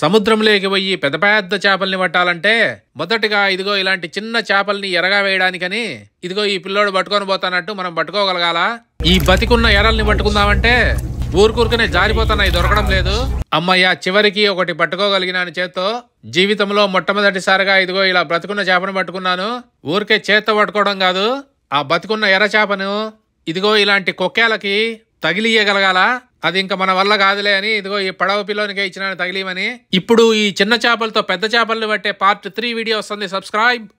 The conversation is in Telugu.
సముద్రంలోకి పోయి పెద్ద పెద్ద చేపల్ని పట్టాలంటే మొదటిగా ఇదిగో ఇలాంటి చిన్న చేపల్ని ఎరగా వేయడానికని ఇదిగో ఈ పిల్లోడు పట్టుకొని పోతానట్టు మనం పట్టుకోగలగాల ఈ బతికున్న ఎరల్ని పట్టుకుందామంటే ఊరుకూరుకునే జారిపోతున్నాయి దొరకడం లేదు అమ్మయ్య చివరికి ఒకటి పట్టుకోగలిగినాను చేత్తో జీవితంలో మొట్టమొదటిసారిగా ఇదిగో ఇలా బ్రతుకున్న చేపను పట్టుకున్నాను ఊరికే చేత్తో పట్టుకోవడం కాదు ఆ బతుకున్న ఎర్ర చేపను ఇదిగో ఇలాంటి కొక్కేలకి తగిలియగలగాల అది ఇంకా మన వల్ల కాదులే అని ఇదిగో ఈ పడవ పిల్లోనికే ఇచ్చిన తగిలిమని ఇప్పుడు ఈ చిన్న చేపలతో పెద్ద చేపలను పట్టే పార్ట్ త్రీ వీడియో వస్తుంది సబ్స్క్రైబ్